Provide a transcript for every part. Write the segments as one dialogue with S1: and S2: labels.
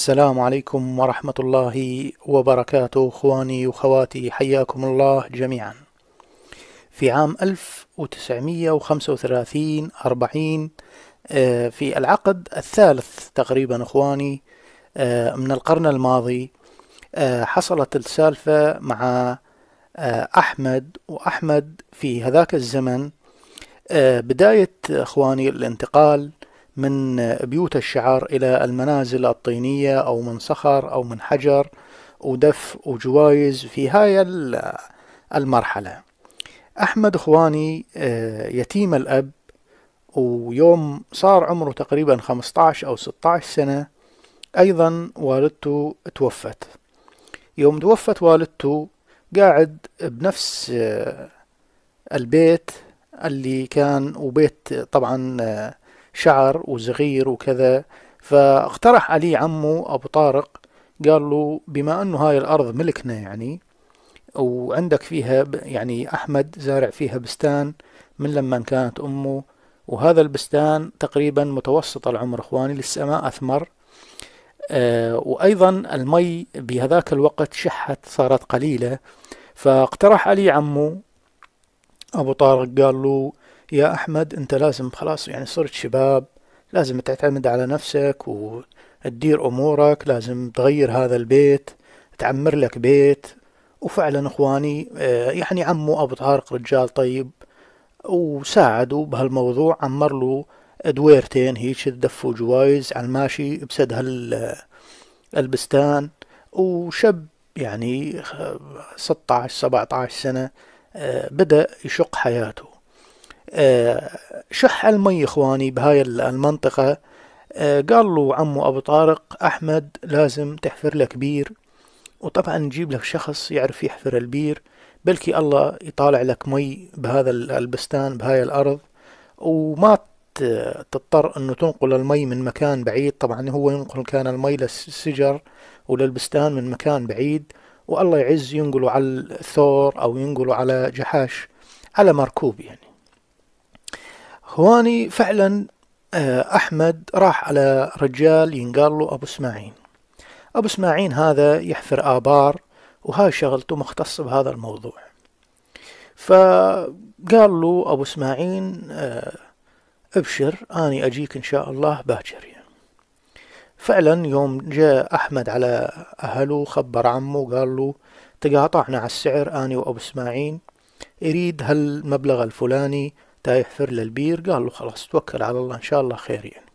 S1: السلام عليكم ورحمة الله وبركاته اخواني وخواتي حياكم الله جميعا في عام 1935 40 آه، في العقد الثالث تقريبا اخواني آه، من القرن الماضي آه، حصلت السالفة مع أحمد وأحمد في هذاك الزمن بداية إخواني الانتقال من بيوت الشعر إلى المنازل الطينية أو من صخر أو من حجر ودف وجوايز في هاي المرحلة أحمد إخواني آه، يتيم الأب ويوم صار عمره تقريبا 15 أو 16 سنة أيضا والدته توفت يوم توفت والدته قاعد بنفس آه، البيت اللي كان وبيت طبعا آه، شعر وصغير وكذا فاقترح علي عمه أبو طارق قال له بما أنه هاي الأرض ملكنا يعني وعندك فيها يعني أحمد زارع فيها بستان من لما كانت أمه وهذا البستان تقريبا متوسط العمر إخواني لسه ما أثمر أه وأيضا المي بهذاك الوقت شحت صارت قليلة فاقترح علي عمه أبو طارق قال له يا أحمد أنت لازم خلاص يعني صرت شباب لازم تعتمد على نفسك وتدير أمورك لازم تغير هذا البيت تعمر لك بيت وفعلا اخواني آه، يعني عمو ابو طارق رجال طيب وساعدوا بهالموضوع عمر له دويرتين هيك دفوا جوايز على الماشي بسد هالبستان آه، وشب يعني 16 17 سنة آه، بدأ يشق حياته آه، شح المي إخواني بهاي المنطقة آه، قال له عمو أبو طارق أحمد لازم تحفر لك بير وطبعا نجيب لك شخص يعرف يحفر البير بلكي الله يطالع لك مي بهذا البستان بهاي الأرض وما تضطر أنه تنقل المي من مكان بعيد طبعا هو ينقل كان المي للسجر وللبستان من مكان بعيد والله يعز ينقلوا على الثور أو ينقلوا على جحاش على مركوب يعني هواني فعلا آه، أحمد راح على رجال ينقال له أبو اسماعيل أبو اسماعيل هذا يحفر آبار وهاي شغلته مختص بهذا الموضوع فقال له أبو اسماعيل آه، أبشر أني أجيك إن شاء الله باكر يعني. فعلا يوم جاء أحمد على أهله خبر عمه قال له تقاطعنا على السعر أني وأبو اسماعيل يريد هالمبلغ الفلاني تا يحفر له البير قال له خلاص توكل على الله إن شاء الله خير يعني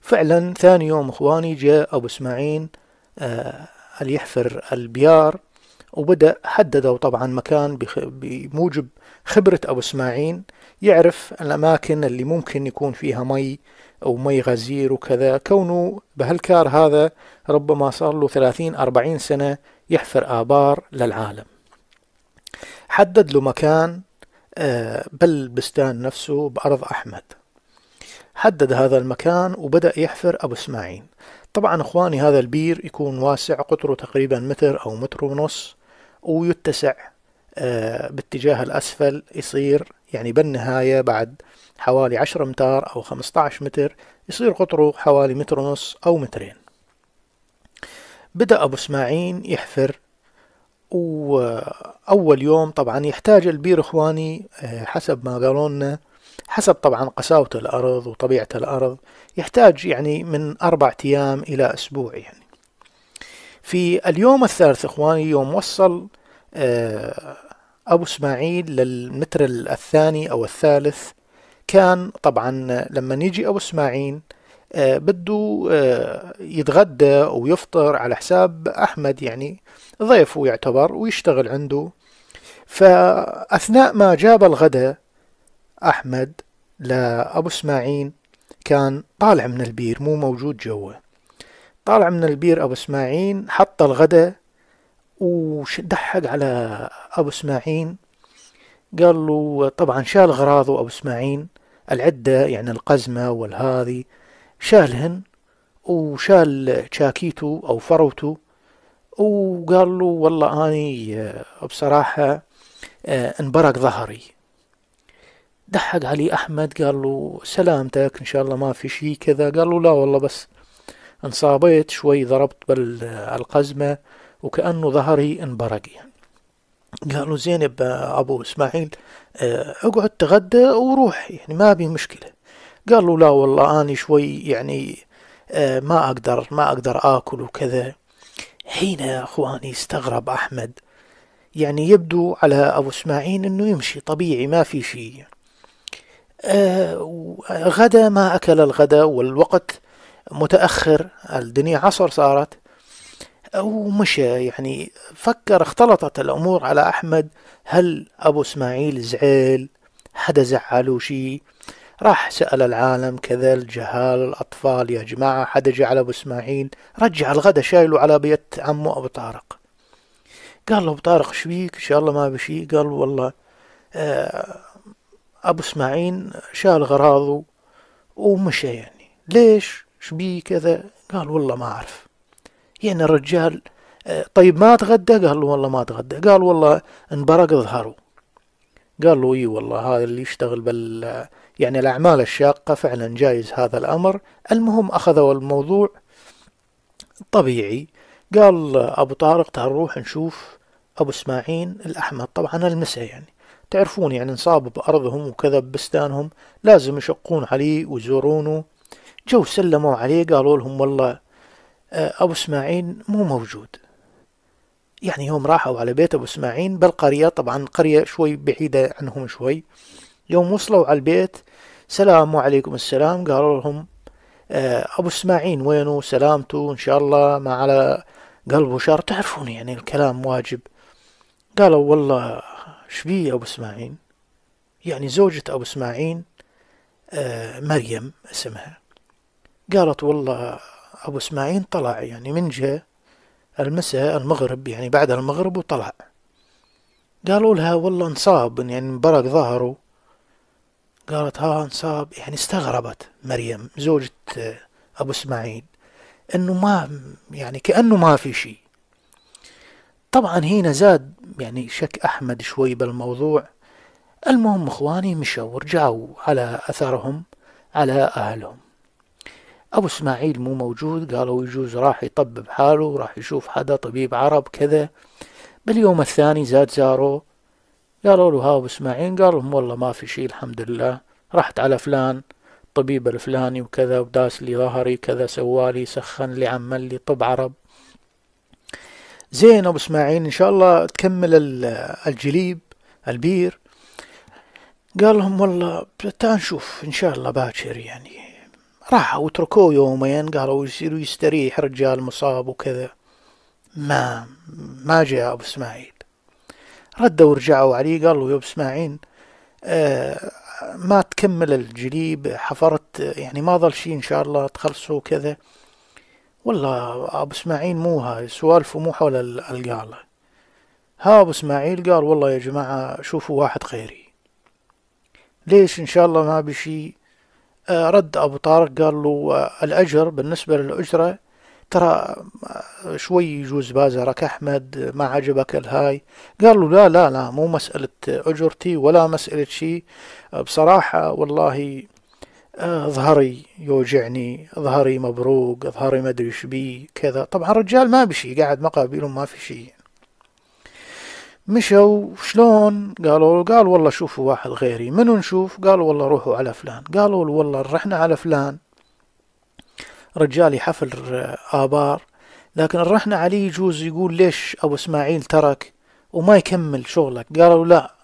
S1: فعلا ثاني يوم إخواني جاء أبو إسماعيل آه يحفر البيار وبدأ حددوا طبعا مكان بموجب خبرة أبو إسماعيل يعرف الأماكن اللي ممكن يكون فيها مي أو مي غزير وكذا كونه بهالكار هذا ربما صار له ثلاثين أربعين سنة يحفر آبار للعالم حدد له مكان آه، بالبستان نفسه بأرض أحمد حدد هذا المكان وبدأ يحفر أبو إسماعيل طبعا إخواني هذا البير يكون واسع قطره تقريبا متر أو متر ونص ويتسع آه، باتجاه الأسفل يصير يعني بالنهاية بعد حوالي 10 أمتار أو 15 متر يصير قطره حوالي متر ونص أو مترين بدأ أبو إسماعيل يحفر وأول يوم طبعا يحتاج البير إخواني آه، حسب ما قالوا لنا حسب طبعا قساوة الأرض وطبيعة الأرض يحتاج يعني من أربع أيام إلى أسبوع يعني في اليوم الثالث إخواني يوم وصل آه، أبو إسماعيل للمتر الثاني أو الثالث كان طبعا لما يجي أبو إسماعيل آه، بده آه، يتغدى ويفطر على حساب أحمد يعني ضيفه يعتبر ويشتغل عنده فأثناء ما جاب الغداء أحمد لأبو اسماعيل كان طالع من البير مو موجود جوا طالع من البير أبو اسماعيل حط الغداء ودحق على أبو اسماعيل قال له طبعا شال غراضه أبو اسماعيل العدة يعني القزمة والهذي شالهن وشال شاكيته أو فروته وقال له والله أني آه، بصراحة آه، انبرق ظهري ضحك علي أحمد قال له سلامتك إن شاء الله ما في شي كذا قال له لا والله بس انصابيت شوي ضربت بالقزمة آه، وكأنه ظهري انبرق يعني قالوا زين يا أبو إسماعيل اقعد تغدى وروح يعني ما بي مشكلة قال له لا والله أنا شوي يعني آه، ما أقدر ما أقدر آكل وكذا حين يا أخواني استغرب أحمد يعني يبدو على أبو إسماعيل أنه يمشي طبيعي ما في شيء آه، غدا ما أكل الغدا والوقت متأخر الدنيا عصر صارت ومشى يعني فكر اختلطت الأمور على أحمد هل أبو إسماعيل زعل حدا زعله شيء راح سأل العالم كذا الجهال الأطفال يا جماعة حدا على أبو إسماعيل رجع الغدا شايله على بيت عمه أبو طارق قال له أبو طارق شبيك إن شاء الله ما بشي قال والله آه، أبو إسماعيل شال غراضه ومشى يعني ليش شبيك كذا قال والله ما أعرف يعني الرجال آه، طيب ما تغدى قال له والله ما تغدى قال والله انبرق ظهره قال له اي والله هذا اللي يشتغل بال يعني الأعمال الشاقة فعلا جايز هذا الأمر المهم أخذوا الموضوع طبيعي قال أبو طارق تعال نروح نشوف أبو إسماعيل الأحمد طبعا المسه يعني تعرفون يعني انصاب بأرضهم وكذا ببستانهم لازم يشقون عليه ويزورونه جو سلموا عليه قالوا لهم والله آه، أبو إسماعيل مو موجود يعني يوم راحوا على بيت أبو إسماعيل بالقرية طبعا قرية شوي بعيدة عنهم شوي يوم وصلوا على البيت سلام وعليكم السلام قالوا لهم آه، أبو اسماعيل وينه سلامته إن شاء الله ما على قلبه شر تعرفون يعني الكلام واجب قالوا والله شبي أبو اسماعيل يعني زوجة أبو اسماعيل آه، مريم اسمها قالت والله أبو اسماعيل طلع يعني من جهة المساء المغرب يعني بعد المغرب وطلع قالوا لها والله انصاب يعني انبرق ظهره قالت ها انصاب يعني استغربت مريم زوجة آه، أبو إسماعيل أنه ما يعني كأنه ما في شيء طبعا هنا زاد يعني شك أحمد شوي بالموضوع المهم إخواني مشوا ورجعوا على أثرهم على أهلهم أبو إسماعيل مو موجود قالوا يجوز راح يطبب حاله راح يشوف حدا طبيب عرب كذا باليوم الثاني زاد زاروه قالوا له هاو اسماعيل قال لهم والله ما في شيء الحمد لله رحت على فلان الطبيب الفلاني وكذا وداس لي ظهري كذا سوالي سخن لي عمل لي طب عرب زين ابو اسماعيل ان شاء الله تكمل الجليب البير قال لهم والله تعال نشوف ان شاء الله باكر يعني راحوا وتركوه يومين قالوا يصير يستريح رجال مصاب وكذا ما ما جاء ابو اسماعيل ردوا ورجعوا عليه قالوا يا اسماعيل آه، ما تكمل الجليب حفرت يعني ما ظل شيء ان شاء الله تخلصوا وكذا والله ابو اسماعيل مو هاي سوالفه مو حول القاله ها ابو اسماعيل قال والله يا جماعه شوفوا واحد خيري ليش ان شاء الله ما بشي آه، رد ابو طارق قال له آه، الاجر بالنسبه للاجره ترى شوي يجوز بازرك أحمد ما عجبك الهاي قال له لا لا لا مو مسألة أجرتي ولا مسألة شيء بصراحة والله آه، ظهري يوجعني ظهري مبروق ظهري ما ادري بي كذا طبعا الرجال ما بشي قاعد مقابلهم ما في شيء مشوا شلون قالوا قال والله شوفوا واحد غيري منو نشوف قالوا والله روحوا على فلان قالوا والله رحنا على فلان رجالي حفل آه، آبار لكن الرحنا عليه يجوز يقول ليش أبو إسماعيل ترك وما يكمل شغلك قالوا لا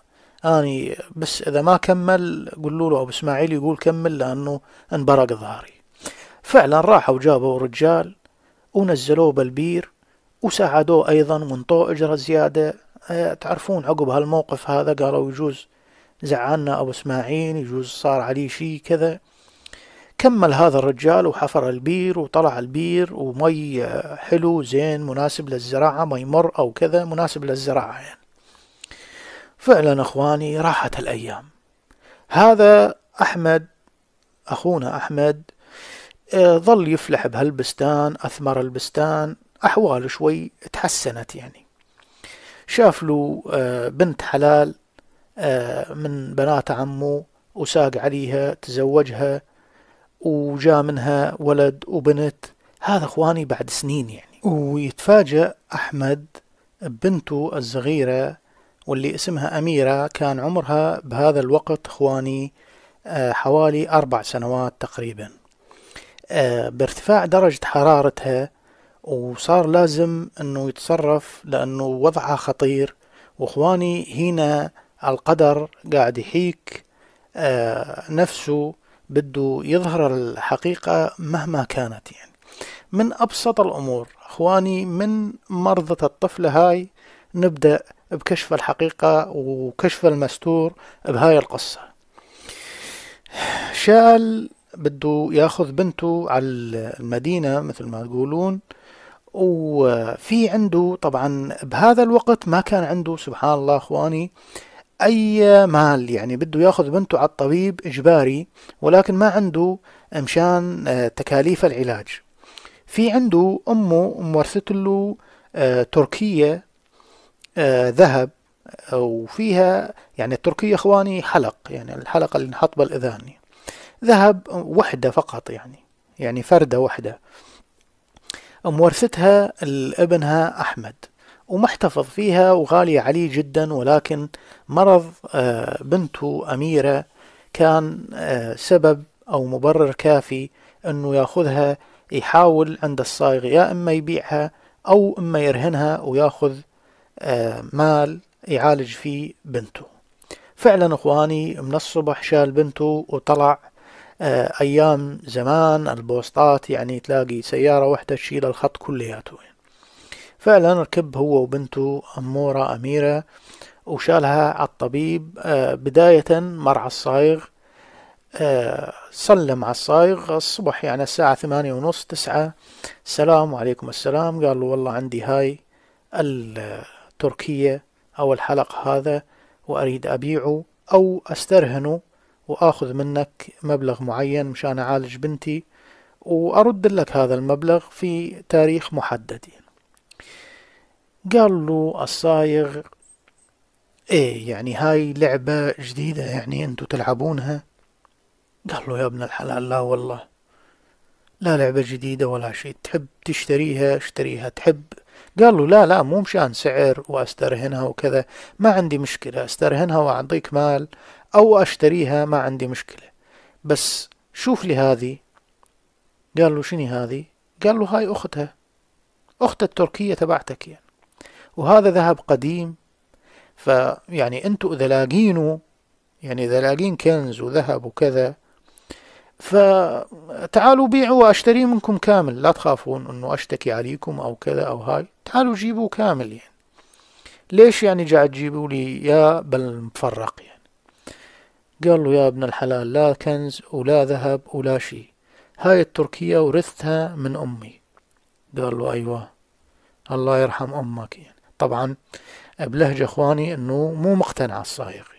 S1: أني بس إذا ما كمل قولوا له أبو إسماعيل يقول كمل لأنه انبرق ظهري فعلا راحوا جابوا رجال ونزلوه بالبير وساعدوه أيضا وانطوه أجرة زيادة آه، تعرفون عقب هالموقف هذا قالوا يجوز زعلنا أبو إسماعيل يجوز صار عليه شيء كذا كمل هذا الرجال وحفر البير وطلع البير ومي حلو زين مناسب للزراعة مي مر أو كذا مناسب للزراعة يعني فعلا أخواني راحت الأيام هذا أحمد أخونا أحمد آه، ظل يفلح بهالبستان أثمر البستان أحواله شوي تحسنت يعني شاف له آه، بنت حلال آه، من بنات عمه وساق عليها تزوجها وجاء منها ولد وبنت هذا اخواني بعد سنين يعني ويتفاجأ أحمد بنته الصغيرة واللي اسمها أميرة كان عمرها بهذا الوقت إخواني آه، حوالي أربع سنوات تقريبا آه، بارتفاع درجة حرارتها وصار لازم أنه يتصرف لأنه وضعها خطير وإخواني هنا القدر قاعد يحيك آه، نفسه بده يظهر الحقيقة مهما كانت يعني من أبسط الأمور أخواني من مرضة الطفلة هاي نبدأ بكشف الحقيقة وكشف المستور بهاي القصة شال بده ياخذ بنته على المدينة مثل ما تقولون وفي عنده طبعا بهذا الوقت ما كان عنده سبحان الله اخواني اي مال يعني بده ياخذ بنته على الطبيب اجباري ولكن ما عنده مشان آه، تكاليف العلاج في عنده امه مورثت له آه، تركية آه، ذهب وفيها يعني التركية اخواني حلق يعني الحلقة اللي نحط بالاذان ذهب وحدة فقط يعني يعني فردة وحدة مورثتها ابنها احمد ومحتفظ فيها وغالية عليه جدا ولكن مرض آه، بنته أميرة كان آه، سبب أو مبرر كافي أنه يأخذها يحاول عند الصايغ يا إما يبيعها أو إما يرهنها ويأخذ آه، مال يعالج فيه بنته فعلا إخواني من الصبح شال بنته وطلع أيام زمان البوسطات يعني تلاقي سيارة واحدة تشيل الخط كلياته فعلا ركب هو وبنته أمورة أميرة وشالها على الطبيب آه، بداية مرعى الصايغ آه، سلم على الصايغ الصبح يعني الساعة ثمانية ونص تسعة السلام عليكم السلام قال له والله عندي هاي التركية أو الحلق هذا وأريد أبيعه أو أسترهنه وآخذ منك مبلغ معين مشان أعالج بنتي وأرد لك هذا المبلغ في تاريخ محدد قال له الصايغ ايه يعني هاي لعبة جديدة يعني انتو تلعبونها قال له يا ابن الحلال لا والله لا لعبة جديدة ولا شيء تحب تشتريها اشتريها تحب قال له لا لا مو مشان سعر واسترهنها وكذا ما عندي مشكلة استرهنها واعطيك مال او اشتريها ما عندي مشكلة بس شوف لي هذه قال له شني هذه قال له هاي اختها اخت التركية تبعتك يعني وهذا ذهب قديم فيعني انتم اذا لاقينه يعني اذا لاقين يعني كنز وذهب وكذا فتعالوا بيعوا واشتري منكم كامل لا تخافون انه اشتكي عليكم او كذا او هاي تعالوا جيبوا كامل يعني ليش يعني قاعد تجيبوا لي يا بل مفرق يعني قال له يا ابن الحلال لا كنز ولا ذهب ولا شيء هاي التركية ورثتها من أمي قال له أيوة الله يرحم أمك يعني طبعا بلهجة اخواني انه مو مقتنع الصايغي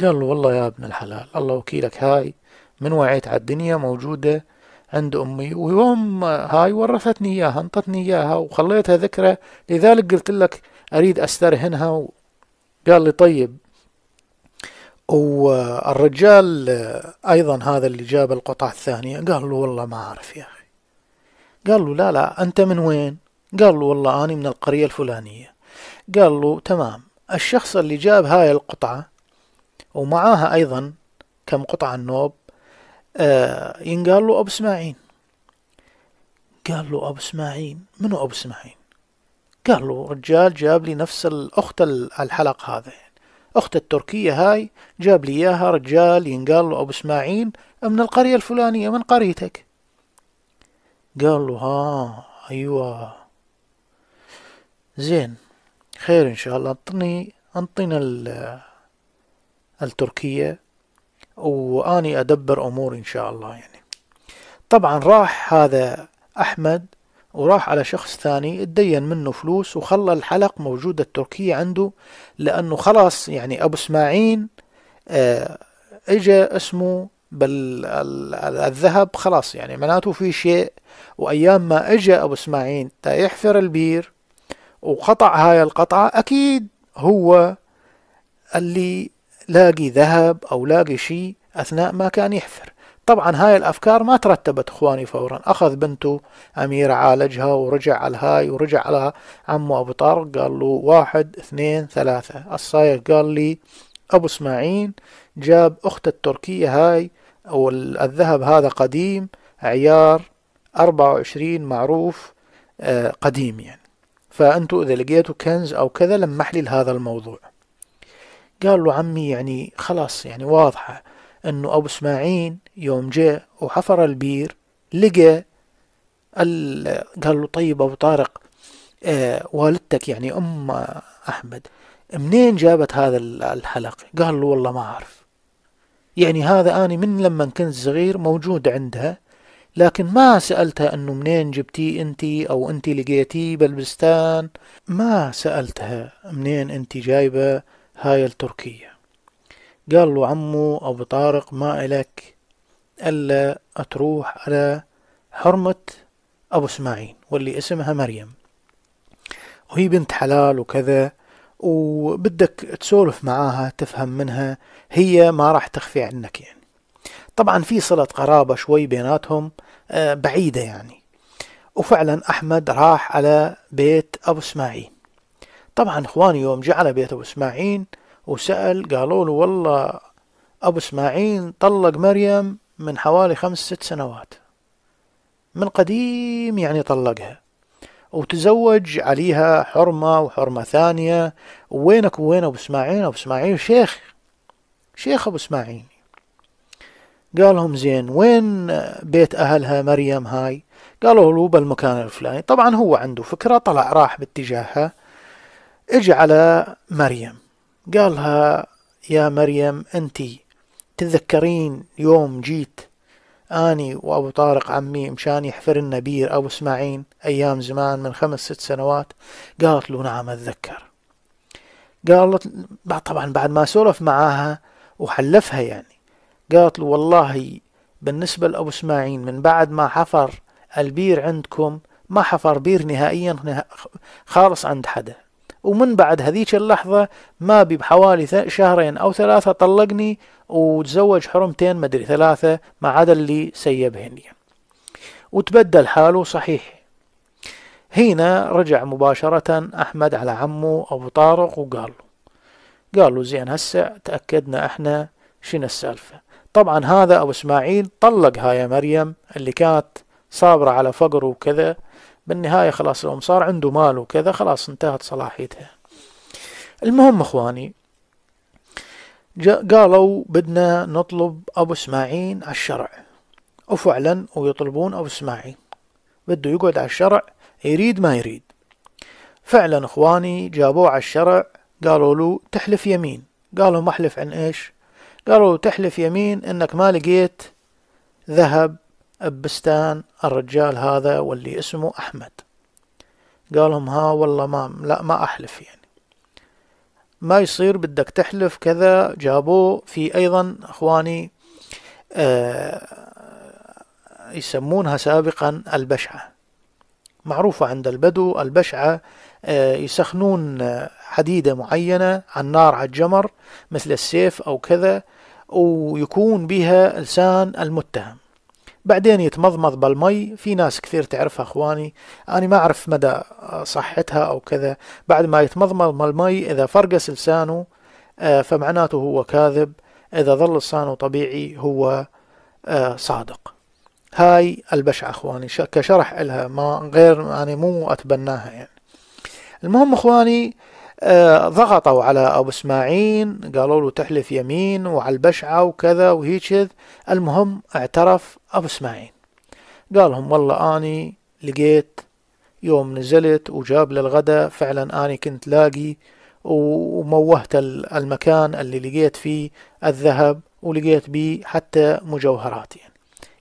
S1: قال له والله يا ابن الحلال الله وكيلك هاي من وعيت على الدنيا موجودة عند أمي ويوم هاي ورثتني إياها انطتني إياها وخليتها ذكرى لذلك قلت لك أريد أسترهنها قال لي طيب والرجال أيضا هذا اللي جاب القطعة الثانية قال له والله ما أعرف يا أخي قال له لا لا أنت من وين قال له والله أنا من القرية الفلانية قال له تمام الشخص اللي جاب هاي القطعة ومعاها أيضا كم قطعة النوب آه ينقال له أبو إسماعيل قال له أبو إسماعيل منو أبو إسماعيل قال له رجال جاب لي نفس الأخت الحلق هذا أخت التركية هاي جاب لي إياها رجال ينقال له أبو إسماعيل من القرية الفلانية من قريتك قال له ها أيوة زين خير ان شاء الله انطني انطينا التركية واني ادبر امور ان شاء الله يعني طبعا راح هذا احمد وراح على شخص ثاني ادين منه فلوس وخلى الحلق موجودة التركية عنده لأنه خلاص يعني أبو اسماعيل اه اجا اسمه بالذهب خلاص يعني معناته في شيء وأيام ما اجا أبو اسماعيل تا يحفر البير وقطع هاي القطعة أكيد هو اللي لاقي ذهب أو لاقي شيء أثناء ما كان يحفر طبعا هاي الأفكار ما ترتبت إخواني فورا أخذ بنته أميرة عالجها ورجع على هاي ورجع على عمه أبو طارق قال له واحد اثنين ثلاثة الصايغ قال لي أبو إسماعيل جاب أخت التركية هاي أو الذهب هذا قديم عيار أربعة وعشرين معروف آه، قديم يعني فأنتوا إذا لقيتوا كنز أو كذا لمح لي لهذا الموضوع قال له عمي يعني خلاص يعني واضحة أنه أبو اسماعيل يوم جاء وحفر البير لقى قال له طيب أبو طارق آه والدتك يعني أم أحمد منين جابت هذا الحلق قال له والله ما أعرف يعني هذا أنا من لما كنت صغير موجود عندها لكن ما سألتها أنه منين جبتيه أنت أو أنت لقيتي بالبستان ما سألتها منين أنت جايبة هاي التركية قال له عمو أبو طارق ما إلك ألا أتروح على حرمة أبو اسماعيل واللي اسمها مريم وهي بنت حلال وكذا وبدك تسولف معاها تفهم منها هي ما راح تخفي عنك يعني طبعا في صلة قرابة شوي بيناتهم آه، بعيدة يعني وفعلا أحمد راح على بيت أبو إسماعيل طبعا إخواني يوم جاء على بيت أبو إسماعيل وسأل قالوا له والله أبو إسماعيل طلق مريم من حوالي خمس ست سنوات من قديم يعني طلقها وتزوج عليها حرمة وحرمة ثانية وينك وين أبو إسماعيل أبو إسماعيل شيخ شيخ أبو إسماعيل قالهم زين وين بيت أهلها مريم هاي قالوا له بالمكان الفلاني طبعا هو عنده فكرة طلع راح باتجاهها اجى على مريم قالها يا مريم أنت تتذكرين يوم جيت أني وأبو طارق عمي مشان يحفر النبير أبو اسماعيل أيام زمان من خمس ست سنوات قالت له نعم أتذكر قالت طبعا بعد ما سولف معاها وحلفها يعني قالت له والله بالنسبة لأبو اسماعيل من بعد ما حفر البير عندكم ما حفر بير نهائيا خالص عند حدا ومن بعد هذيك اللحظة ما بي بحوالي شهرين أو ثلاثة طلقني وتزوج حرمتين مدري ثلاثة ما عدا اللي سيبهن وتبدل حاله صحيح هنا رجع مباشرة أحمد على عمه أبو طارق وقال له قال له زين هسه تأكدنا احنا شنو السالفة طبعا هذا أبو إسماعيل طلق هاي مريم اللي كانت صابرة على فقر وكذا بالنهاية خلاص الأم صار عنده مال وكذا خلاص انتهت صلاحيتها المهم إخواني قالوا بدنا نطلب أبو إسماعيل على الشرع وفعلا ويطلبون أبو إسماعيل بده يقعد على الشرع يريد ما يريد فعلا إخواني جابوه على الشرع قالوا له تحلف يمين قالوا أحلف عن إيش قالوا تحلف يمين انك ما لقيت ذهب بستان الرجال هذا واللي اسمه احمد قالهم ها والله ما لا ما احلف يعني ما يصير بدك تحلف كذا جابوه في ايضا اخواني آه يسمونها سابقا البشعه معروفه عند البدو البشعه آه، يسخنون حديدة معينة عن نار على الجمر مثل السيف أو كذا ويكون بها لسان المتهم بعدين يتمضمض بالمي في ناس كثير تعرفها اخواني انا ما اعرف مدى صحتها او كذا بعد ما يتمضمض بالمي اذا فرقس لسانه آه، فمعناته هو كاذب اذا ظل لسانه طبيعي هو آه، صادق هاي البشعة اخواني كشرح لها ما غير يعني مو اتبناها يعني المهم اخواني آه ضغطوا على ابو اسماعيل قالوا له تحلف يمين وعلى البشعه وكذا وهيجذ المهم اعترف ابو اسماعيل قال لهم والله اني لقيت يوم نزلت وجاب للغدا فعلا اني كنت لاقي وموهت المكان اللي لقيت فيه الذهب ولقيت بيه حتى مجوهرات يعني.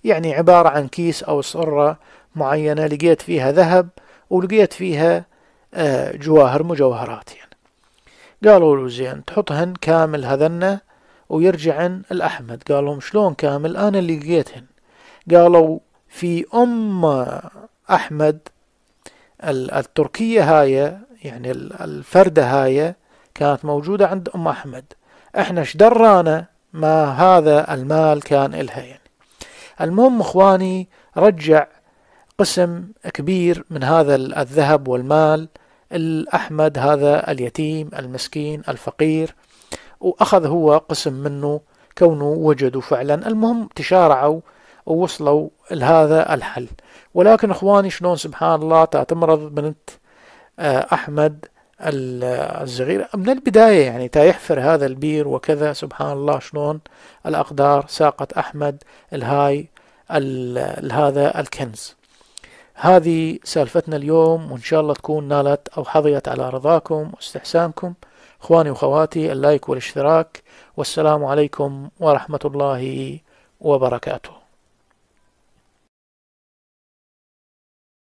S1: يعني عبارة عن كيس أو صرة معينة لقيت فيها ذهب ولقيت فيها آه، جواهر مجوهرات يعني قالوا له زين تحطهن كامل هذن ويرجعن الأحمد قال لهم شلون كامل أنا اللي لقيتهن قالوا في أم أحمد التركية هاي يعني الفردة هاي كانت موجودة عند أم أحمد إحنا شدرانا ما هذا المال كان إلها يعني المهم إخواني رجع قسم كبير من هذا الذهب والمال الأحمد هذا اليتيم المسكين الفقير وأخذ هو قسم منه كونه وجدوا فعلا المهم تشارعوا ووصلوا لهذا الحل ولكن إخواني شلون سبحان الله تمرض بنت آه، أحمد الصغير من البداية يعني تا يحفر هذا البير وكذا سبحان الله شلون الأقدار ساقت أحمد الهاي لهذا الكنز هذه سالفتنا اليوم وإن شاء الله تكون نالت أو حظيت على رضاكم واستحسانكم إخواني وخواتي اللايك والاشتراك والسلام عليكم ورحمة الله وبركاته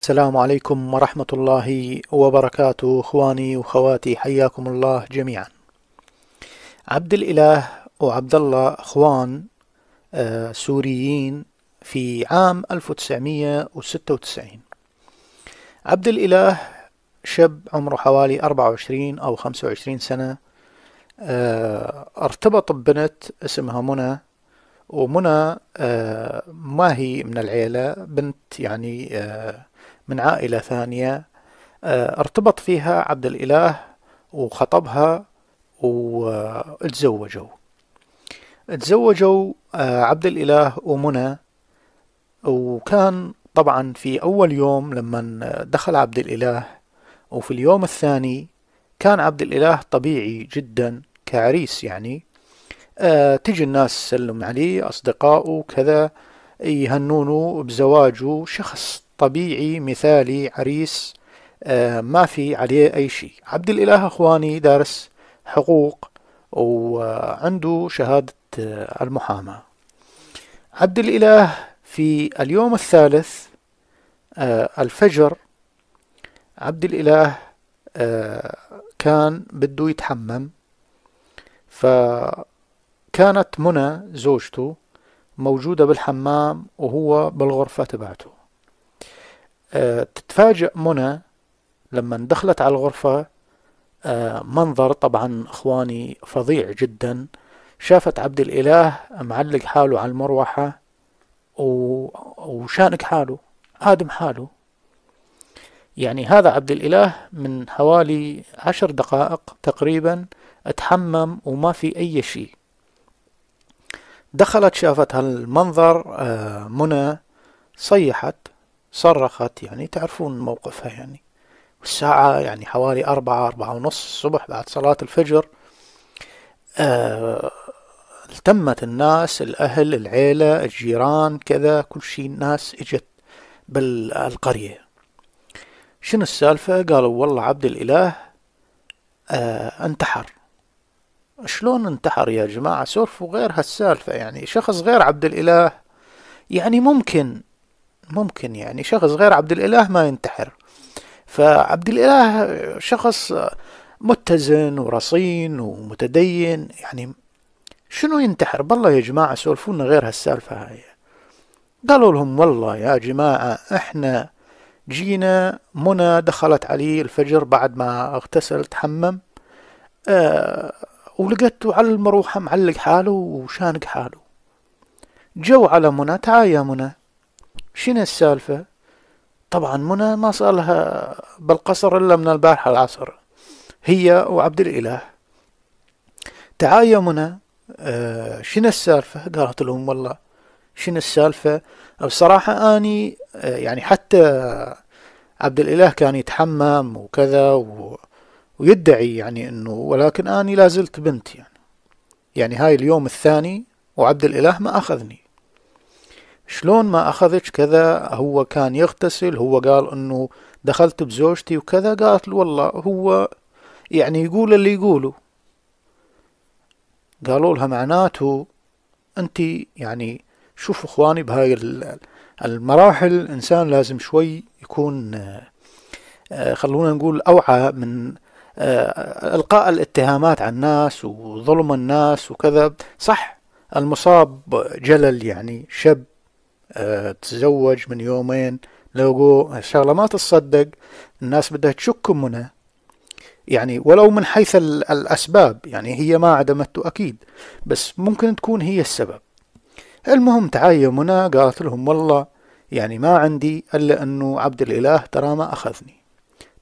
S1: السلام عليكم ورحمة الله وبركاته إخواني وخواتي حياكم الله جميعا عبد الإله وعبد الله إخوان آه، سوريين في عام 1996 عبد الإله شاب عمره حوالي 24 أو 25 سنة آه، ارتبط ببنت اسمها منى ومنى آه، ما هي من العيلة بنت يعني آه، من عائلة ثانية ارتبط فيها عبد الإله وخطبها وتزوجوا تزوجوا عبد الإله ومنى وكان طبعا في أول يوم لما دخل عبد الإله وفي اليوم الثاني كان عبد الإله طبيعي جدا كعريس يعني آه، تجي الناس تسلم عليه أصدقائه كذا يهنونه بزواجه شخص طبيعي مثالي عريس آه، ما في عليه أي شيء عبد الإله أخواني دارس حقوق وعنده شهادة آه، المحاماة عبد الإله في اليوم الثالث آه، الفجر عبد الإله آه، كان بده يتحمم فكانت منى زوجته موجودة بالحمام وهو بالغرفة تبعته آه، تتفاجأ منى لما دخلت على الغرفة منظر طبعا إخواني فظيع جدا شافت عبد الإله معلق حاله على المروحة وشانك حاله آدم حاله يعني هذا عبد الإله من حوالي عشر دقائق تقريبا اتحمم وما في أي شيء دخلت شافت هالمنظر آه، منى صيحت صرخت يعني تعرفون موقفها يعني والساعة يعني حوالي أربعة أربعة ونص الصبح بعد صلاة الفجر آه، التمت الناس الأهل العيلة الجيران كذا كل شيء الناس إجت بالقرية شنو السالفة قالوا والله عبد الإله آه انتحر شلون انتحر يا جماعة سورف غير هالسالفة يعني شخص غير عبد الإله يعني ممكن ممكن يعني شخص غير عبد الإله ما ينتحر فعبد الإله شخص متزن ورصين ومتدين يعني شنو ينتحر بالله يا جماعة سولفونا غير هالسالفة هاي قالوا لهم والله يا جماعة احنا جينا منى دخلت علي الفجر بعد ما اغتسل تحمم اه ولقيته على المروحة معلق حاله وشانق حاله جو على منى تعال يا منى شنو السالفة طبعا منى ما صالها بالقصر إلا من البارحة العصر هي وعبد الإله تعال يا منى آه، شنو السالفة قالت لهم والله شنو السالفة بصراحة أني آه، يعني حتى عبد الإله كان يتحمم وكذا و ويدعي يعني انه ولكن اني لازلت بنت يعني يعني هاي اليوم الثاني وعبد الاله ما اخذني شلون ما اخذك كذا هو كان يغتسل هو قال انه دخلت بزوجتي وكذا قالت والله هو يعني يقول اللي يقوله قالوا لها معناته أنت يعني شوف إخواني بهاي المراحل إنسان لازم شوي يكون آه، خلونا نقول أوعى من آه، إلقاء الاتهامات على الناس وظلم الناس وكذا صح المصاب جلل يعني شاب آه، تزوج من يومين لو شغلة ما تتصدق الناس بدها تشك منه يعني ولو من حيث الأسباب يعني هي ما عدمته أكيد بس ممكن تكون هي السبب المهم تعايمنا منى قالت لهم والله يعني ما عندي إلا أنه عبد الإله ترى ما أخذني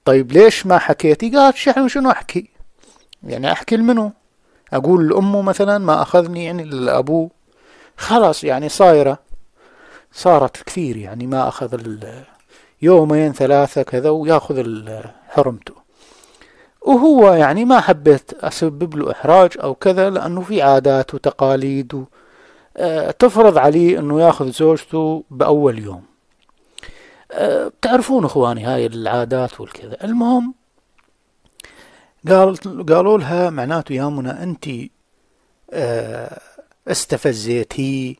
S1: طيب ليش ما حكيتي قالت شحن شنو أحكي يعني أحكي لمنو أقول لأمه مثلا ما أخذني يعني لأبوه خلاص يعني صايرة صارت كثير يعني ما أخذ يومين ثلاثة كذا وياخذ حرمته وهو يعني ما حبيت أسبب له إحراج أو كذا لأنه في عادات وتقاليد آه، تفرض عليه أنه ياخذ زوجته بأول يوم آه، تعرفون إخواني هاي العادات والكذا المهم قال قالوا لها معناته يا منى أنت آه، استفزيتي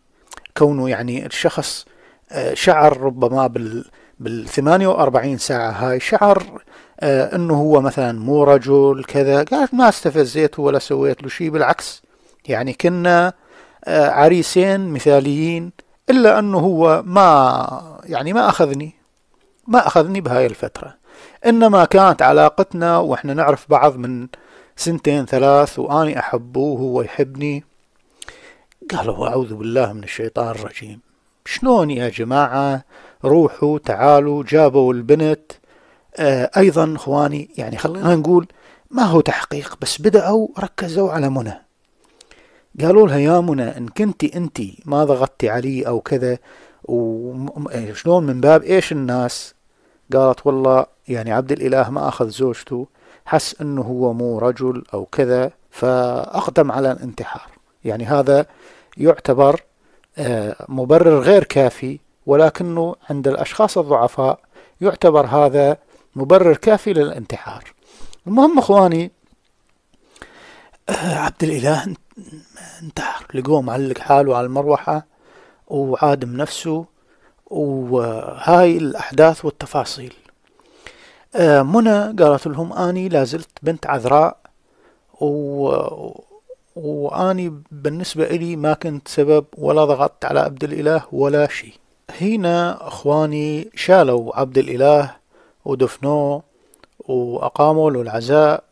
S1: كونه يعني الشخص شعر ربما بال بال 48 ساعة هاي شعر آه، انه هو مثلا مو رجل كذا قالت ما استفزيته ولا سويت له شيء بالعكس يعني كنا آه، عريسين مثاليين الا انه هو ما يعني ما اخذني ما اخذني بهاي الفتره انما كانت علاقتنا واحنا نعرف بعض من سنتين ثلاث واني احبه وهو يحبني قالوا اعوذ بالله من الشيطان الرجيم شلون يا جماعه روحوا تعالوا جابوا البنت آه، أيضا إخواني يعني خلينا نقول ما هو تحقيق بس بدأوا ركزوا على منى قالوا لها يا منى إن كنتي أنت ما ضغطتي علي أو كذا وشلون إيه، من باب إيش الناس قالت والله يعني عبد الإله ما أخذ زوجته حس أنه هو مو رجل أو كذا فأقدم على الانتحار يعني هذا يعتبر آه، مبرر غير كافي ولكنه عند الأشخاص الضعفاء يعتبر هذا مبرر كافي للانتحار المهم اخواني آه، عبد الاله انتحر لقوه معلق حاله على المروحه وعادم نفسه وهاي الاحداث والتفاصيل آه، منى قالت لهم اني لازلت بنت عذراء و... واني بالنسبه الي ما كنت سبب ولا ضغطت على عبد الاله ولا شيء هنا اخواني شالوا عبد الاله ودفنوه وأقاموا له العزاء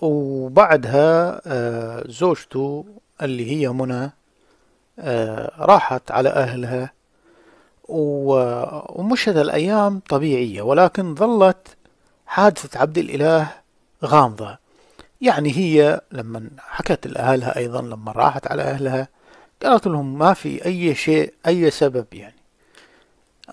S1: وبعدها آه، زوجته اللي هي منى آه، راحت على أهلها ومشت الأيام طبيعية ولكن ظلت حادثة عبد الإله غامضة يعني هي لما حكت لأهلها أيضا لما راحت على أهلها قالت لهم ما في أي شيء أي سبب يعني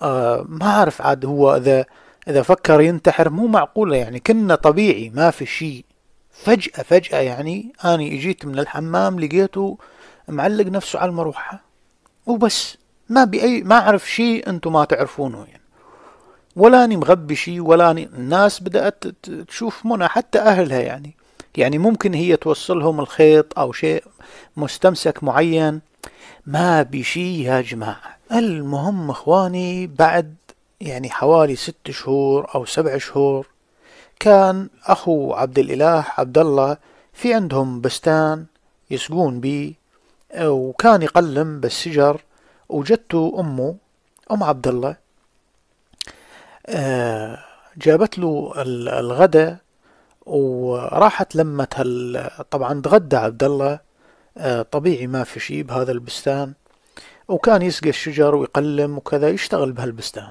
S1: آه ما أعرف عاد هو إذا اذا فكر ينتحر مو معقولة يعني كنا طبيعي ما في شيء فجأة فجأة يعني اني اجيت من الحمام لقيته معلق نفسه على المروحة وبس ما بأي ما أعرف شيء أنتم ما تعرفونه يعني ولا أني مغبي شيء ولا أني الناس بدأت تشوف منى حتى أهلها يعني يعني ممكن هي توصلهم الخيط أو شيء مستمسك معين ما بشي يا جماعة المهم إخواني بعد يعني حوالي ست شهور أو سبع شهور كان أخو عبد الإله عبد الله في عندهم بستان يسقون بيه وكان يقلم بالشجر وجدته أمه أم عبد الله آه، جابت له الغداء وراحت لمت هال طبعا تغدى عبد الله آه، طبيعي ما في شيء بهذا البستان وكان يسقي الشجر ويقلم وكذا يشتغل بهالبستان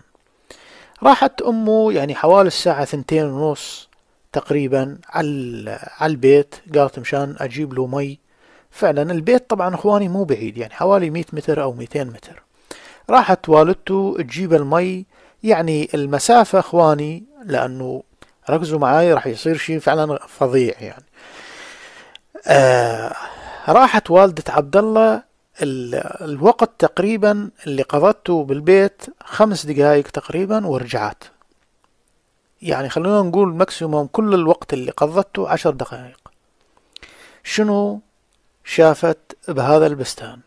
S1: راحت أمه يعني حوالي الساعة ثنتين ونص تقريبا على البيت قالت مشان أجيب له مي فعلا البيت طبعا اخواني مو بعيد يعني حوالي 100 متر او 200 متر راحت والدته تجيب المي يعني المسافة اخواني لانه ركزوا معاي راح يصير شيء فعلا فظيع يعني آه راحت والدة عبد الله الوقت تقريبا اللي قضته بالبيت خمس دقائق تقريبا ورجعت يعني خلونا نقول ماكسيموم كل الوقت اللي قضته عشر دقائق شنو شافت بهذا البستان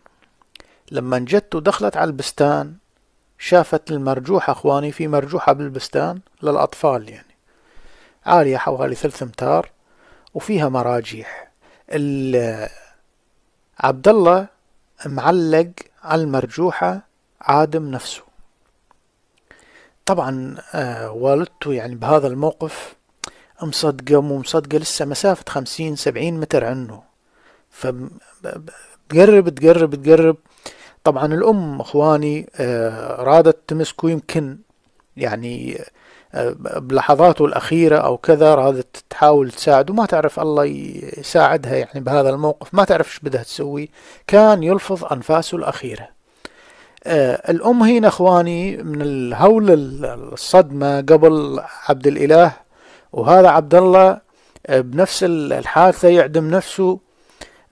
S1: لما جت ودخلت على البستان شافت المرجوحة اخواني في مرجوحة بالبستان للأطفال يعني عالية حوالي ثلث امتار وفيها مراجيح عبد الله معلق على المرجوحة عادم نفسه طبعا آه، والدته يعني بهذا الموقف مصدقة مو مصدقة لسه مسافة خمسين سبعين متر عنه فتقرب تقرب تقرب طبعا الأم إخواني آه، رادت تمسكه يمكن يعني بلحظاته الأخيرة أو كذا رادت تحاول تساعده ما تعرف الله يساعدها يعني بهذا الموقف ما تعرف ايش بدها تسوي كان يلفظ أنفاسه الأخيرة آه، الأم هنا إخواني من الهول الصدمة قبل عبد الإله وهذا عبد الله آه، بنفس الحادثة يعدم نفسه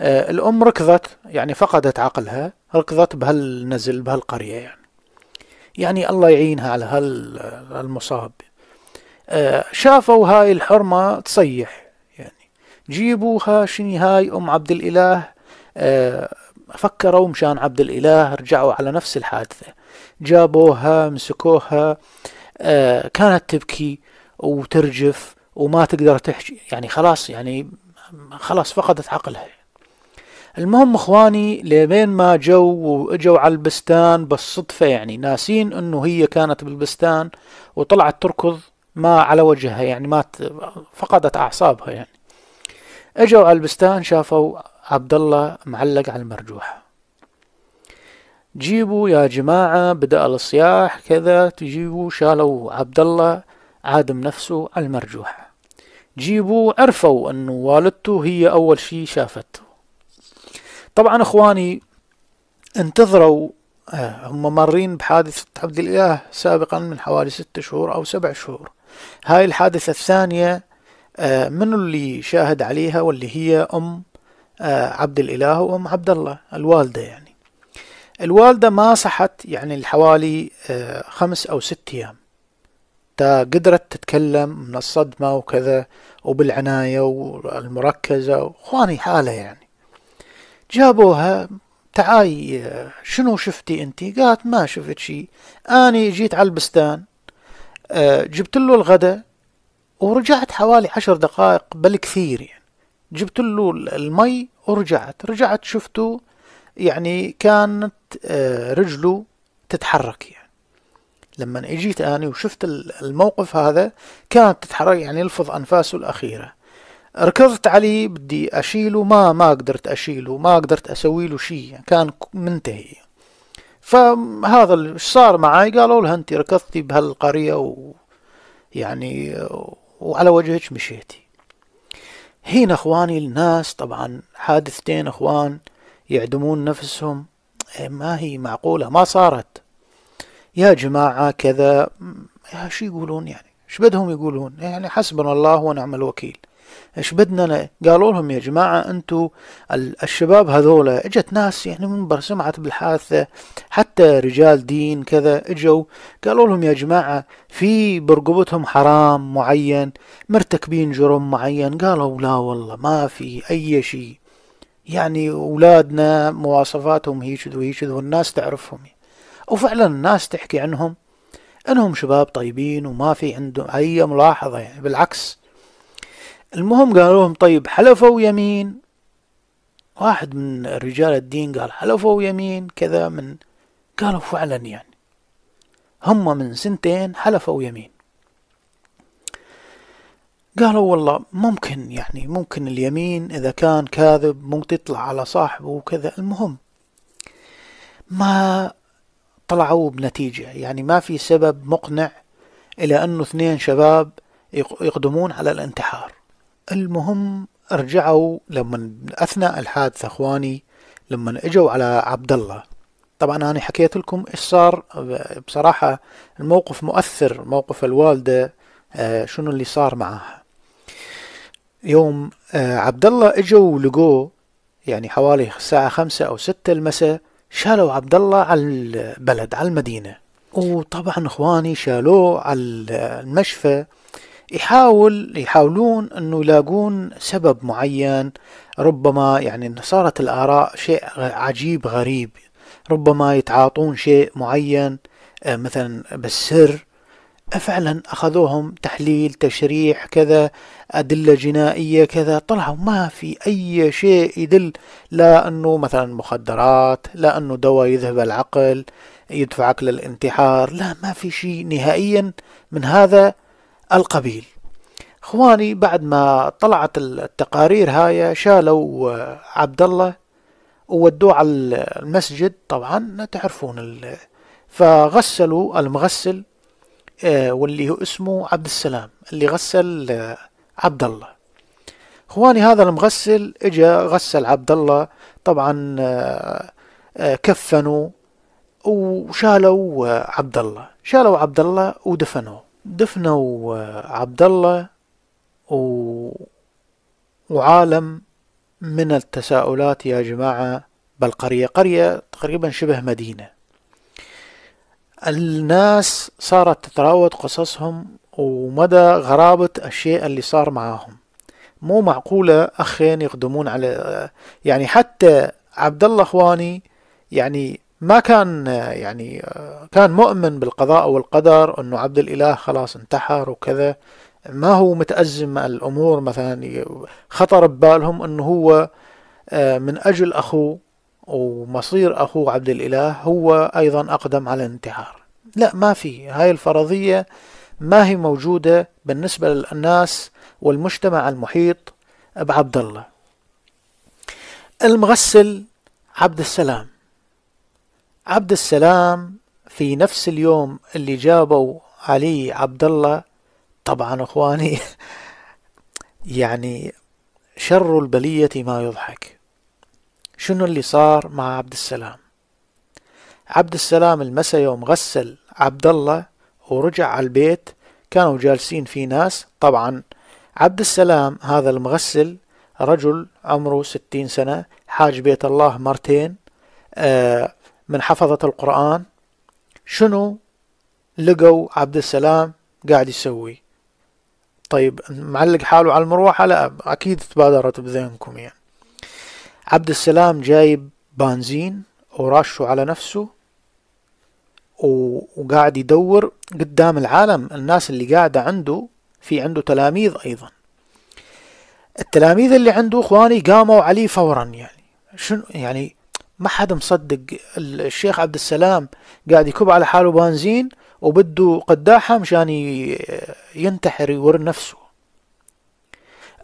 S1: آه، الأم ركضت يعني فقدت عقلها ركضت بهالنزل بهالقرية يعني يعني الله يعينها على هالمصاب آه، شافوا هاي الحرمة تصيح يعني جيبوها شني هاي أم عبد الإله آه، فكروا مشان عبد الإله رجعوا على نفس الحادثة جابوها مسكوها آه، كانت تبكي وترجف وما تقدر تحكي يعني خلاص يعني خلاص فقدت عقلها المهم اخواني لبين ما جو واجوا على البستان بالصدفة يعني ناسين انه هي كانت بالبستان وطلعت تركض ما على وجهها يعني مات فقدت أعصابها يعني اجوا البستان شافوا عبد الله معلق على المرجوحة جيبوا يا جماعة بدأ الصياح كذا تجيبوا شالوا عبد الله عادم نفسه على المرجوحة جيبوا عرفوا أنه والدته هي أول شيء شافته طبعا إخواني انتظروا آه، هم مارين بحادثة عبد الإله سابقا من حوالي ست شهور أو سبع شهور هاي الحادثة الثانية آه، من اللي شاهد عليها واللي هي أم آه، عبد الإله وأم عبد الله الوالدة يعني الوالدة ما صحت يعني حوالي آه، خمس أو ست أيام تا قدرت تتكلم من الصدمة وكذا وبالعناية والمركزة وخواني حالة يعني جابوها تعاي شنو شفتي انتي قالت ما شفت شي اني جيت على البستان آه، جبت له الغداء ورجعت حوالي عشر دقائق بل كثير يعني جبت له المي ورجعت رجعت شفته يعني كانت آه، رجله تتحرك يعني لما اجيت اني وشفت الموقف هذا كانت تتحرك يعني يلفظ انفاسه الاخيره ركضت عليه بدي اشيله ما ما قدرت اشيله ما قدرت اسوي له شيء يعني. كان منتهي يعني. فهذا اللي صار معاي قالوا لها انت ركضتي بهالقرية و يعني وعلى وجهك مشيتي هنا اخواني الناس طبعا حادثتين اخوان يعدمون نفسهم إيه، ما هي معقولة ما صارت يا جماعة كذا إيه، شو يقولون يعني ايش بدهم يقولون يعني حسبنا الله ونعم الوكيل ايش بدنا أنا؟ قالوا لهم يا جماعة انتو الشباب هذولا اجت ناس يعني منبر سمعت بالحادثة حتى رجال دين كذا اجوا قالوا لهم يا جماعة في برقبتهم حرام معين مرتكبين جرم معين قالوا لا والله ما في أي شيء يعني أولادنا مواصفاتهم هيجذ وهيجذ والناس تعرفهم وفعلا الناس تحكي عنهم أنهم شباب طيبين وما في عندهم أي ملاحظة يعني بالعكس المهم قالوا لهم طيب حلفوا يمين واحد من رجال الدين قال حلفوا يمين كذا من قالوا فعلا يعني هم من سنتين حلفوا يمين قالوا والله ممكن يعني ممكن اليمين إذا كان كاذب ممكن تطلع على صاحبه وكذا المهم ما طلعوا بنتيجة يعني ما في سبب مقنع إلى أنه اثنين شباب يقدمون على الانتحار المهم رجعوا لما اثناء الحادثه اخواني لما اجوا على عبد الله طبعا انا حكيت لكم ايش صار بصراحه الموقف مؤثر موقف الوالده آه، شنو اللي صار معاها يوم آه، عبد الله اجوا ولقوه يعني حوالي الساعة خمسة أو ستة المساء شالوا عبد الله على البلد على المدينة وطبعا إخواني شالوه على المشفى يحاول يحاولون انه يلاقون سبب معين ربما يعني صارت الاراء شيء عجيب غريب ربما يتعاطون شيء معين آه، مثلا بالسر فعلا اخذوهم تحليل تشريح كذا ادله جنائيه كذا طلعوا ما في اي شيء يدل لا انه مثلا مخدرات لا انه دواء يذهب العقل يدفعك للانتحار لا ما في شيء نهائيا من هذا القبيل اخواني بعد ما طلعت التقارير هاي شالوا آه، عبد الله وودوه على المسجد طبعا تعرفون فغسلوا المغسل آه، واللي اسمه عبد السلام اللي غسل آه، عبد الله اخواني هذا المغسل اجا غسل عبد الله طبعا كفنوا وشالوا عبد الله شالوا عبد الله ودفنوه دفنوا عبد الله و... وعالم من التساؤلات يا جماعة بالقرية قرية قرية تقريبا شبه مدينة الناس صارت تتراود قصصهم ومدى غرابة الشيء اللي صار معاهم مو معقولة أخين يقدمون على يعني حتى عبد الله إخواني يعني ما كان يعني كان مؤمن بالقضاء والقدر انه عبد الاله خلاص انتحر وكذا ما هو متأزم الامور مثلا خطر ببالهم انه هو آه، من اجل اخوه ومصير اخوه عبد الاله هو ايضا اقدم على الانتحار لا ما في هاي الفرضية ما هي موجودة بالنسبة للناس والمجتمع المحيط بعبد الله المغسل عبد السلام عبد السلام في نفس اليوم اللي جابوا علي عبد الله طبعا اخواني يعني شر البلية ما يضحك شنو اللي صار مع عبد السلام عبد السلام المسا يوم غسل عبد الله ورجع على البيت كانوا جالسين في ناس طبعا عبد السلام هذا المغسل رجل عمره ستين سنة حاج بيت الله مرتين آه من حفظة القرآن شنو لقوا عبد السلام قاعد يسوي طيب معلق حاله على المروحة لا أكيد تبادرت بذهنكم يعني عبد السلام جايب بنزين ورشه على نفسه وقاعد يدور قدام العالم الناس اللي قاعدة عنده في عنده تلاميذ أيضا التلاميذ اللي عنده إخواني قاموا عليه فورا يعني شنو يعني ما حدا مصدق الشيخ عبد السلام قاعد يكب على حاله بنزين وبده قداحة مشان ينتحر يور نفسه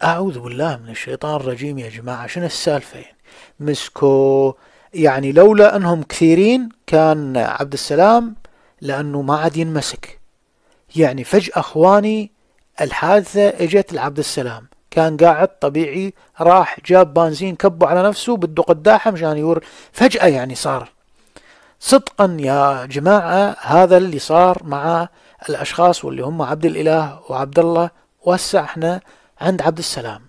S1: أعوذ بالله من الشيطان الرجيم يا جماعة شنو السالفة يعني مسكو يعني لولا أنهم كثيرين كان عبد السلام لأنه ما عاد ينمسك يعني فجأة أخواني الحادثة إجت لعبد السلام كان قاعد طبيعي راح جاب بنزين كبه على نفسه بده قداحه مشان يور فجأة يعني صار صدقا يا جماعة هذا اللي صار مع الأشخاص واللي هم عبد الإله وعبد الله وسع احنا عند عبد السلام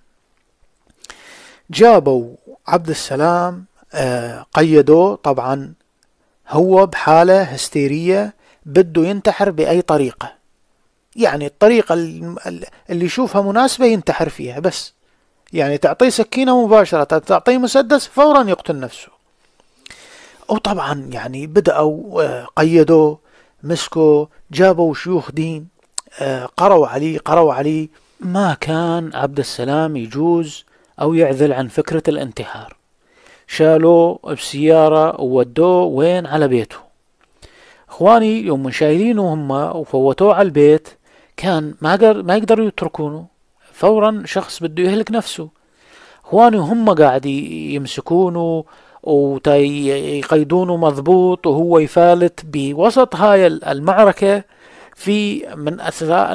S1: جابوا عبد السلام آه، قيدوه طبعا هو بحالة هستيرية بده ينتحر بأي طريقة يعني الطريقة اللي يشوفها مناسبة ينتحر فيها بس يعني تعطيه سكينة مباشرة تعطيه مسدس فورا يقتل نفسه وطبعا يعني بدأوا آه، قيدوا مسكوا جابوا شيوخ دين آه، قروا عليه قروا عليه ما كان عبد السلام يجوز أو يعذل عن فكرة الانتحار شالوه بسيارة وودوه وين على بيته اخواني يوم شايلينه هم وفوتوه على البيت كان ما قدر ما يقدروا يتركونه فورا شخص بده يهلك نفسه هواني هم قاعد يمسكونه ويقيدونه مضبوط وهو يفالت بوسط هاي المعركة في من أثناء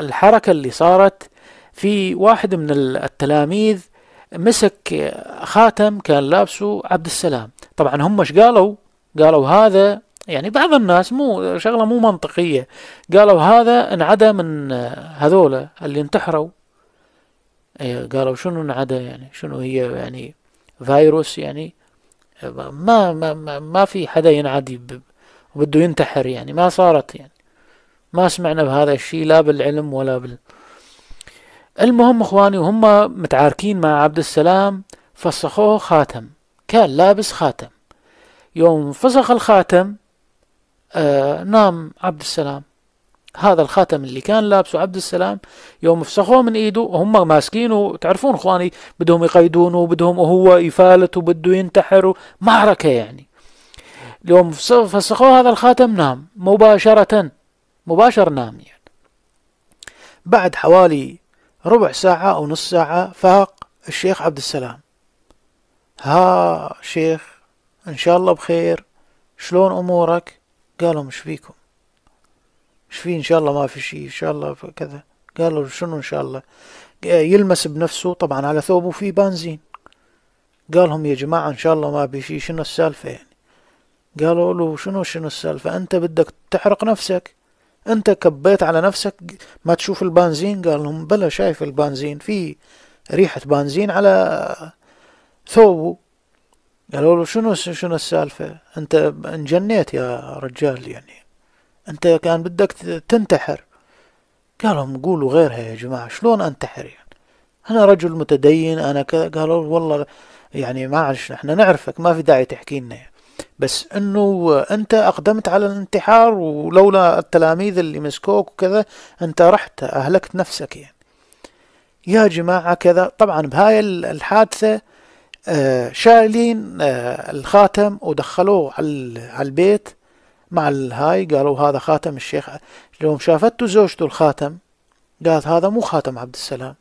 S1: الحركة اللي صارت في واحد من التلاميذ مسك خاتم كان لابسه عبد السلام طبعا هم ايش قالوا قالوا هذا يعني بعض الناس مو شغلة مو منطقية قالوا هذا انعدى من هذولا اللي انتحروا إيه، قالوا شنو انعدى يعني شنو هي يعني فيروس يعني ما ما ما, ما في حدا ينعدي وبده ينتحر يعني ما صارت يعني ما سمعنا بهذا الشيء لا بالعلم ولا بال المهم اخواني وهم متعاركين مع عبد السلام فسخوه خاتم كان لابس خاتم يوم فسخ الخاتم آه، نام عبد السلام هذا الخاتم اللي كان لابسه عبد السلام يوم فسخوه من ايده وهم ماسكينه تعرفون اخواني بدهم يقيدونه وبدهم وهو يفالت وبده ينتحر معركه يعني يوم فسخوه هذا الخاتم نام مباشره مباشر نام يعني بعد حوالي ربع ساعة أو نص ساعة فاق الشيخ عبد السلام ها شيخ إن شاء الله بخير شلون أمورك قالوا مش فيكم مش في ان شاء الله ما في شيء ان شاء الله كذا قالوا شنو ان شاء الله يلمس بنفسه طبعا على ثوبه في بنزين قالهم يا جماعة ان شاء الله ما في شيء شنو السالفة يعني قالوا له شنو شنو السالفة انت بدك تحرق نفسك انت كبيت على نفسك ما تشوف البنزين قال لهم بلا شايف البنزين في ريحة بنزين على ثوبه قالوا له شنو شنو السالفة انت انجنيت يا رجال يعني انت كان بدك تنتحر قال لهم قولوا غيرها يا جماعة شلون انتحر يعني انا رجل متدين انا قالوا والله يعني ما معلش احنا نعرفك ما في داعي تحكي لنا يعني. بس انه انت اقدمت على الانتحار ولولا التلاميذ اللي مسكوك وكذا انت رحت اهلكت نفسك يعني يا جماعة كذا طبعا بهاي الحادثة آه، شايلين آه، الخاتم ودخلوه على البيت مع الهاي قالوا هذا خاتم الشيخ يوم شافته زوجته الخاتم قالت هذا مو خاتم عبد السلام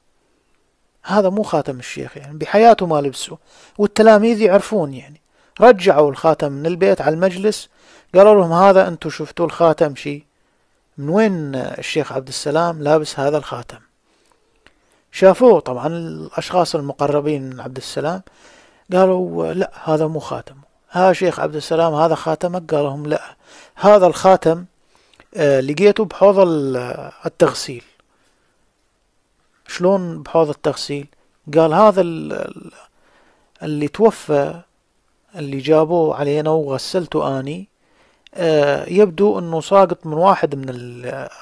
S1: هذا مو خاتم الشيخ يعني بحياته ما لبسه والتلاميذ يعرفون يعني رجعوا الخاتم من البيت على المجلس قالوا لهم هذا انتم شفتوا الخاتم شي من وين الشيخ عبد السلام لابس هذا الخاتم شافوه طبعا الأشخاص المقربين من عبد السلام قالوا لا هذا مو خاتم ها شيخ عبد السلام هذا خاتمك قال لهم لا هذا الخاتم آه، لقيته بحوض آه، التغسيل شلون بحوض التغسيل قال هذا اللي توفى اللي جابوه علينا وغسلته اني آه، يبدو انه ساقط من واحد من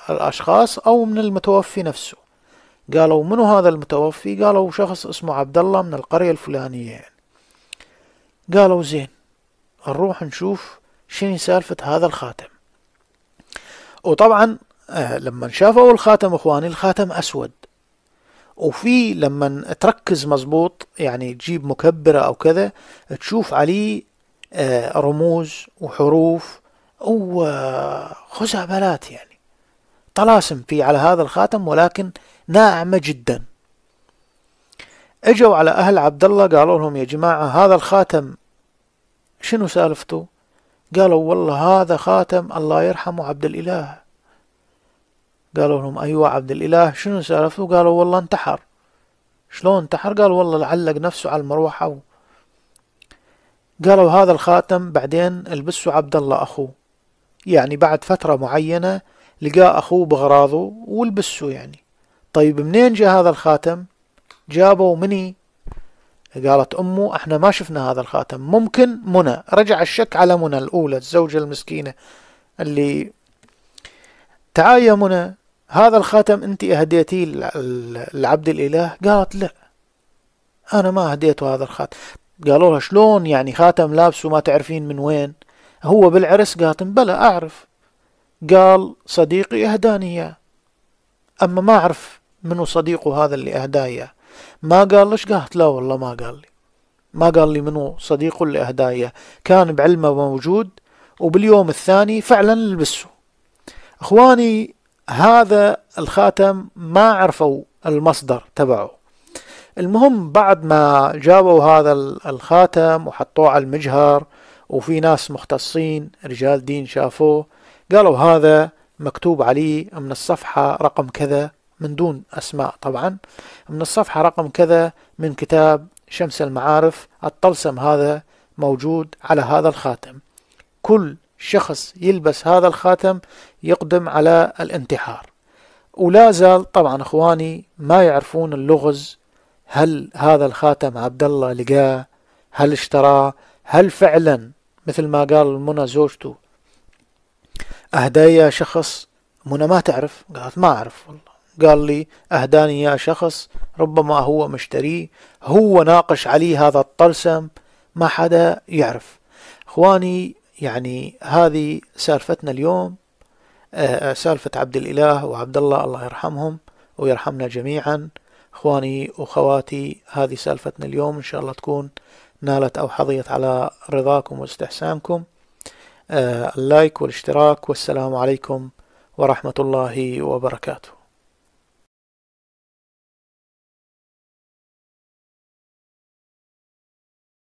S1: الاشخاص او من المتوفي نفسه قالوا منو هذا المتوفي قالوا شخص اسمه عبد الله من القرية الفلانية يعني قالوا زين نروح نشوف شنو سالفة هذا الخاتم وطبعا آه، لما شافوا الخاتم اخواني الخاتم اسود وفي لما تركز مزبوط يعني تجيب مكبرة او كذا تشوف عليه آه، رموز وحروف وخزعبلات يعني طلاسم في على هذا الخاتم ولكن ناعمة جدا اجوا على اهل عبد الله قالوا لهم يا جماعه هذا الخاتم شنو سالفته؟ قالوا والله هذا خاتم الله يرحمه عبد الاله قالوا لهم ايوه عبد الاله شنو سالفته؟ قالوا والله انتحر شلون انتحر؟ قال والله علق نفسه على المروحه قالوا هذا الخاتم بعدين البسه عبد الله اخوه يعني بعد فتره معينه لقى اخوه بغراضه ولبسه يعني طيب منين جاء هذا الخاتم؟ جابوا مني قالت أمه احنا ما شفنا هذا الخاتم ممكن منى رجع الشك على منى الأولى الزوجة المسكينة اللي تعال يا منى هذا الخاتم أنت أهديتيه لعبد الإله قالت لا أنا ما أهديته هذا الخاتم قالوا لها شلون يعني خاتم لابسه ما تعرفين من وين هو بالعرس قالت بلا أعرف قال صديقي أهداني إياه أما ما أعرف منو صديقه هذا اللي أهداه إياه ما قال ليش قالت لا والله ما قال لي ما قال لي منو صديقه اللي أهدايا كان بعلمه موجود وباليوم الثاني فعلا لبسه أخواني هذا الخاتم ما عرفوا المصدر تبعه المهم بعد ما جابوا هذا الخاتم وحطوه على المجهر وفي ناس مختصين رجال دين شافوه قالوا هذا مكتوب عليه من الصفحة رقم كذا من دون أسماء طبعا من الصفحة رقم كذا من كتاب شمس المعارف الطلسم هذا موجود على هذا الخاتم كل شخص يلبس هذا الخاتم يقدم على الانتحار ولا زال طبعا اخواني ما يعرفون اللغز هل هذا الخاتم عبد الله لقاه هل اشتراه هل فعلا مثل ما قال منى زوجته اهدايا شخص منى ما تعرف قالت ما اعرف والله قال لي أهداني يا شخص ربما هو مشتري هو ناقش علي هذا الطلسم ما حدا يعرف اخواني يعني هذه سالفتنا اليوم آه، آه، سالفة عبد الإله وعبد الله الله يرحمهم ويرحمنا جميعا اخواني وخواتي هذه سالفتنا اليوم ان شاء الله تكون نالت او حظيت على رضاكم واستحسانكم آه، اللايك والاشتراك والسلام عليكم ورحمة الله وبركاته